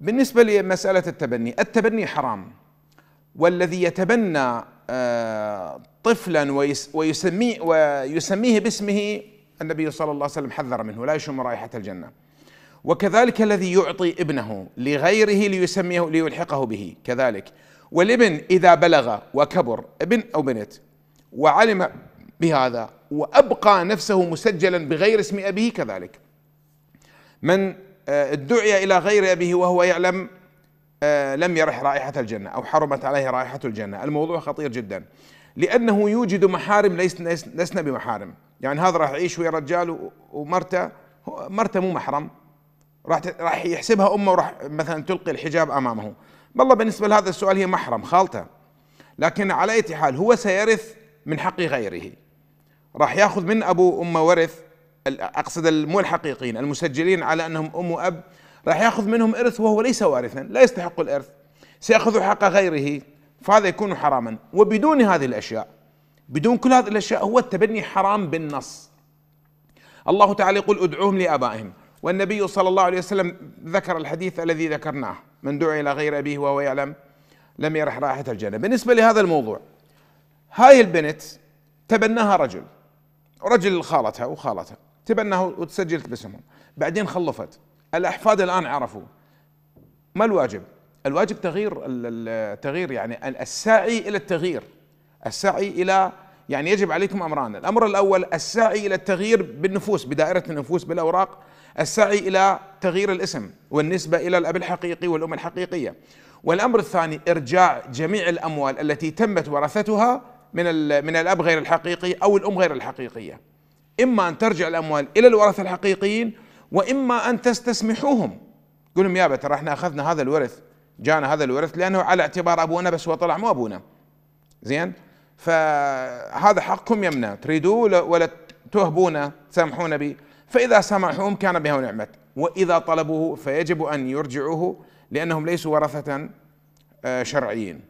بالنسبة لمسألة التبني التبني حرام والذي يتبنى آه، طفلا ويسميه, ويسميه باسمه النبي صلى الله عليه وسلم حذر منه لا يشم رائحة الجنة وكذلك الذي يعطي ابنه لغيره ليسميه ليلحقه به كذلك والابن إذا بلغ وكبر ابن أو بنت وعلم بهذا وأبقى نفسه مسجلا بغير اسم أبيه كذلك من آه، ادعي إلى غير أبيه وهو يعلم آه، لم يرح رائحة الجنة أو حرمت عليه رائحة الجنة الموضوع خطير جدا لأنه يوجد محارم ليس لسنا بمحارم يعني هذا راح يعيش ويا رجال ومرته مرته مو محرم راح راح يحسبها امه وراح مثلا تلقي الحجاب امامه والله بالنسبه لهذا السؤال هي محرم خالته. لكن على اي حال هو سيرث من حق غيره راح ياخذ من ابوه امه ورث اقصد مو الحقيقيين المسجلين على انهم ام واب راح ياخذ منهم ارث وهو ليس وارثا لا يستحق الارث سياخذ حق غيره فهذا يكون حراما وبدون هذه الاشياء بدون كل هذه الاشياء هو التبني حرام بالنص الله تعالى يقول ادعوهم لابائهم والنبي صلى الله عليه وسلم ذكر الحديث الذي ذكرناه من دعي الى غير ابيه وهو يعلم لم يرح رائحه الجنه بالنسبه لهذا الموضوع هاي البنت تبناها رجل رجل خالتها وخالتها تبى انه وتسجلت باسمهم بعدين خلفت الاحفاد الان عرفوا ما الواجب الواجب تغيير التغيير يعني السعي الى التغيير السعي الى يعني يجب عليكم امران الامر الاول السعي الى التغيير بالنفوس بدائره النفوس بالاوراق السعي الى تغيير الاسم والنسبه الى الاب الحقيقي والام الحقيقيه والامر الثاني ارجاع جميع الاموال التي تمت ورثتها من من الاب غير الحقيقي او الام غير الحقيقيه إما أن ترجع الأموال إلى الورثة الحقيقيين وإما أن تستسمحوهم قول لهم يابا ترى احنا أخذنا هذا الورث جانا هذا الورث لأنه على اعتبار أبونا بس هو طلع مو أبونا زين فهذا حقكم يمنا تريدوه ولا تهبونا تسامحون به فإذا سامحوهم كان بها نعمة وإذا طلبوه فيجب أن يرجعوه لأنهم ليسوا ورثة آه، شرعيين